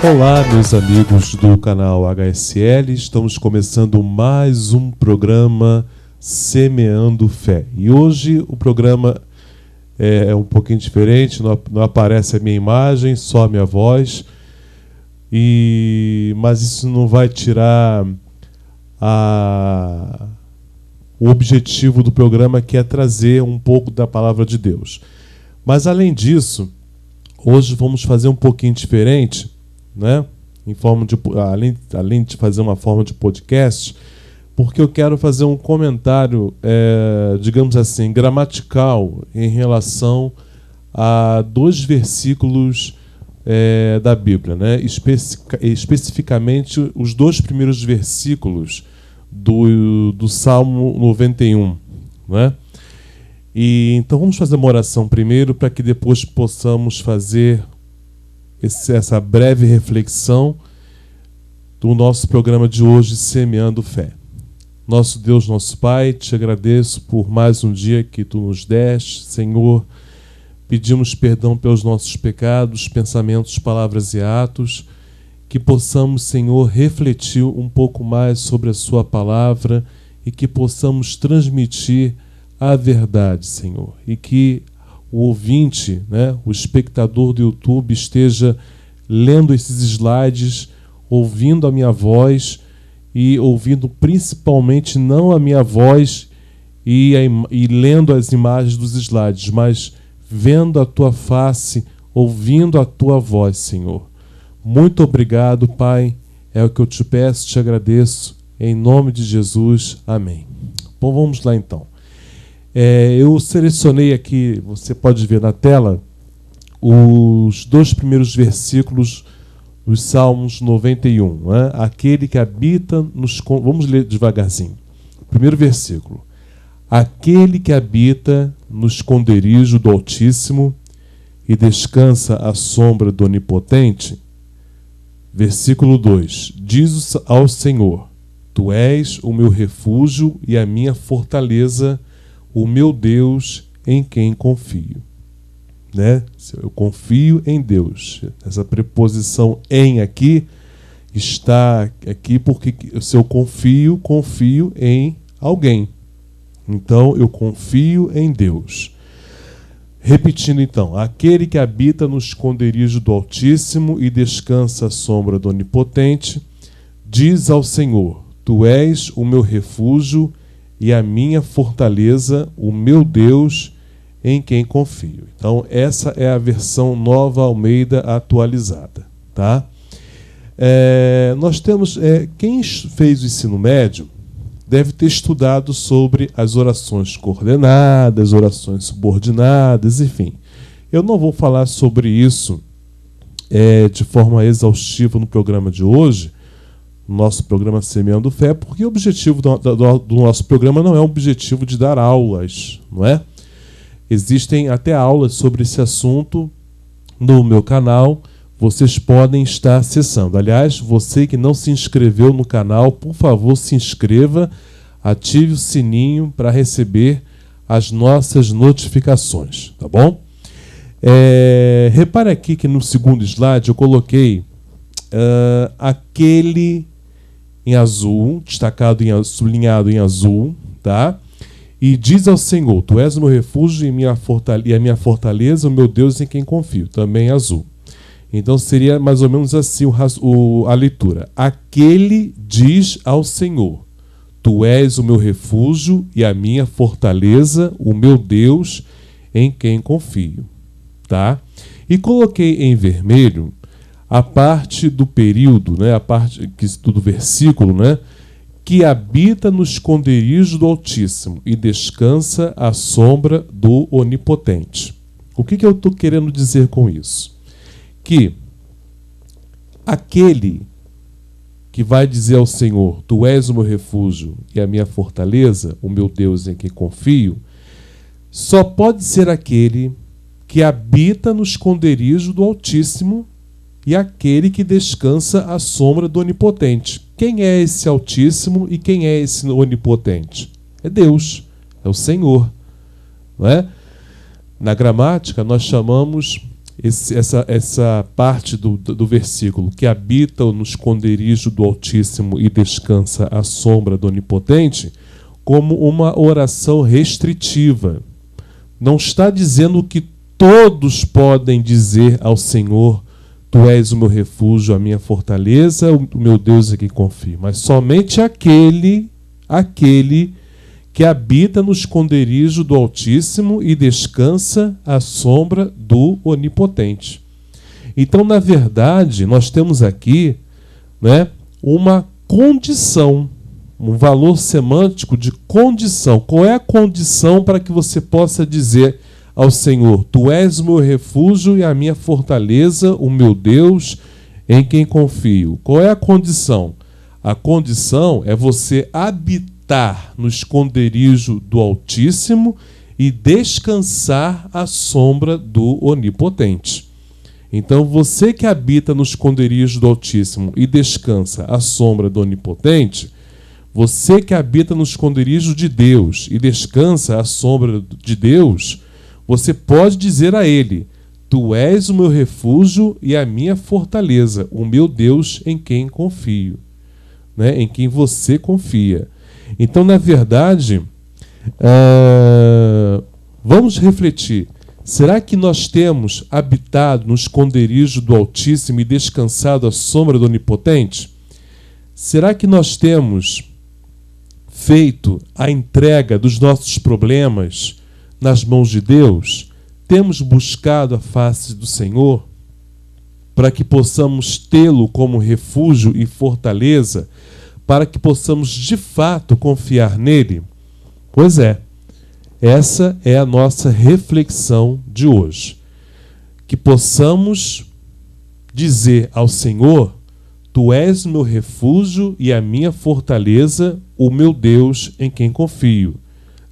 Olá, meus amigos do canal HSL, estamos começando mais um programa Semeando Fé. E hoje o programa é, é um pouquinho diferente, não, aparece a minha imagem, só a minha voz. E mas isso não vai tirar a, o objetivo do programa, que é trazer um pouco da palavra de Deus. Mas além disso, hoje vamos fazer um pouquinho diferente né? Em forma de além, além de fazer uma forma de podcast, porque eu quero fazer um comentário, é, digamos assim, gramatical em relação a dois versículos é, da Bíblia, né? especificamente os dois primeiros versículos do, do Salmo 91, né? E então vamos fazer uma oração primeiro para que depois possamos fazer esse, essa breve reflexão do nosso programa de hoje, Semeando Fé. Nosso Deus, nosso Pai, te agradeço por mais um dia que tu nos deste, Senhor. Pedimos perdão pelos nossos pecados, pensamentos, palavras e atos, que possamos, Senhor, refletir um pouco mais sobre a Sua palavra e que possamos transmitir a verdade, Senhor, e que o ouvinte, né, o espectador do YouTube esteja lendo esses slides, ouvindo a minha voz e ouvindo principalmente não a minha voz e, a, e lendo as imagens dos slides, mas vendo a tua face, ouvindo a tua voz, Senhor. Muito obrigado, Pai. É o que eu te peço, te agradeço. Em nome de Jesus. Amém. Bom, vamos lá então. É, eu selecionei aqui, você pode ver na tela, os dois primeiros versículos dos Salmos 91. Né? Aquele que habita nos. Vamos ler devagarzinho. Primeiro versículo. Aquele que habita no esconderijo do Altíssimo e descansa à sombra do Onipotente. Versículo 2: Diz ao Senhor: Tu és o meu refúgio e a minha fortaleza o meu Deus em quem confio. Né? Eu confio em Deus. Essa preposição em aqui está aqui porque se eu confio, confio em alguém. Então eu confio em Deus. Repetindo então, aquele que habita no esconderijo do Altíssimo e descansa à sombra do Onipotente, diz ao Senhor: Tu és o meu refúgio e a minha fortaleza, o meu Deus em quem confio. Então, essa é a versão nova Almeida atualizada. Tá? É, nós temos. É, quem fez o ensino médio deve ter estudado sobre as orações coordenadas, orações subordinadas, enfim. Eu não vou falar sobre isso é, de forma exaustiva no programa de hoje, nosso programa Semeando Fé, porque o objetivo do, do, do, nosso programa não é o objetivo de dar aulas, não é? Existem até aulas sobre esse assunto no meu canal, vocês podem estar acessando. Aliás, você que não se inscreveu no canal, por favor, se inscreva, ative o sininho para receber as nossas notificações, tá bom? É, repare aqui que no segundo slide eu coloquei uh, aquele em azul, destacado em sublinhado em azul, tá? E diz ao Senhor: Tu és o meu refúgio e, minha fortaleza, e a minha fortaleza, o meu Deus em quem confio, também azul. Então seria mais ou menos assim o, o, a leitura. Aquele diz ao Senhor: Tu és o meu refúgio e a minha fortaleza, o meu Deus em quem confio. Tá? E coloquei em vermelho a parte do período, né, a parte do versículo, né, que habita no esconderijo do Altíssimo e descansa à sombra do Onipotente. O que, que eu estou querendo dizer com isso? Que aquele que vai dizer ao Senhor: Tu és o meu refúgio e a minha fortaleza, o meu Deus em quem confio, só pode ser aquele que habita no esconderijo do Altíssimo e aquele que descansa à sombra do Onipotente. Quem é esse Altíssimo e quem é esse Onipotente? É Deus, é o Senhor. Não é? Na gramática, nós chamamos esse, essa, essa parte do, do versículo que habita no esconderijo do Altíssimo e descansa à sombra do Onipotente como uma oração restritiva. Não está dizendo que todos podem dizer ao Senhor Tu és o meu refúgio, a minha fortaleza, o meu Deus é quem confio. Mas somente aquele, aquele que habita no esconderijo do Altíssimo e descansa à sombra do Onipotente. Então, na verdade, nós temos aqui né, uma condição, um valor semântico de condição. Qual é a condição para que você possa dizer ao Senhor: Tu és meu refúgio e a minha fortaleza, o meu Deus em quem confio. Qual é a condição? A condição é você habitar no esconderijo do Altíssimo e descansar à sombra do Onipotente. Então, você que habita no esconderijo do Altíssimo e descansa à sombra do Onipotente, você que habita no esconderijo de Deus e descansa à sombra de Deus, você pode dizer a ele: Tu és o meu refúgio e a minha fortaleza, o meu Deus em quem confio, né? em quem você confia. Então, na verdade, uh, vamos refletir. Será que nós temos habitado no esconderijo do Altíssimo e descansado à sombra do Onipotente? Será que nós temos feito a entrega dos nossos problemas, nas mãos de Deus, temos buscado a face do Senhor para que possamos tê-lo como refúgio e fortaleza, para que possamos de fato confiar nele? Pois é, essa é a nossa reflexão de hoje. Que possamos dizer ao Senhor: Tu és meu refúgio e a minha fortaleza, o meu Deus em quem confio,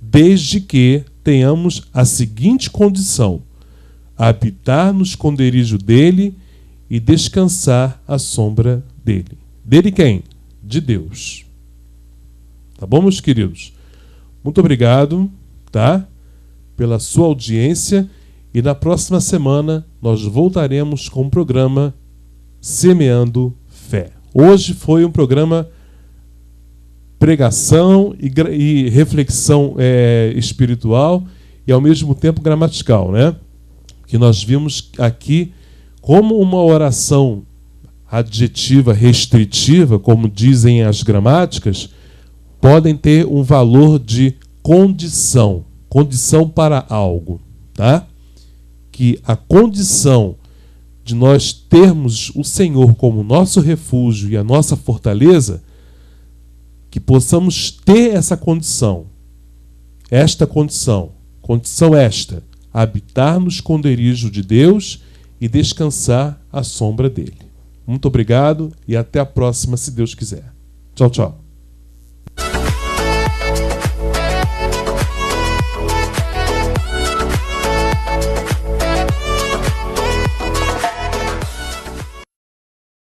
desde que tenhamos a seguinte condição: habitar no esconderijo dele e descansar à sombra dele. Dele quem? De Deus. Tá bom, meus queridos? Muito obrigado, tá? Pela sua audiência e na próxima semana nós voltaremos com o programa Semeando Fé. Hoje foi um programa pregação e, e reflexão é, espiritual e ao mesmo tempo gramatical, né? Que nós vimos aqui como uma oração adjetiva restritiva, como dizem as gramáticas, podem ter um valor de condição, condição para algo, tá? Que a condição de nós termos o Senhor como nosso refúgio e a nossa fortaleza que possamos ter essa condição, esta condição, condição esta, habitar no esconderijo de Deus e descansar à sombra dele. Muito obrigado e até a próxima, se Deus quiser. Tchau, tchau.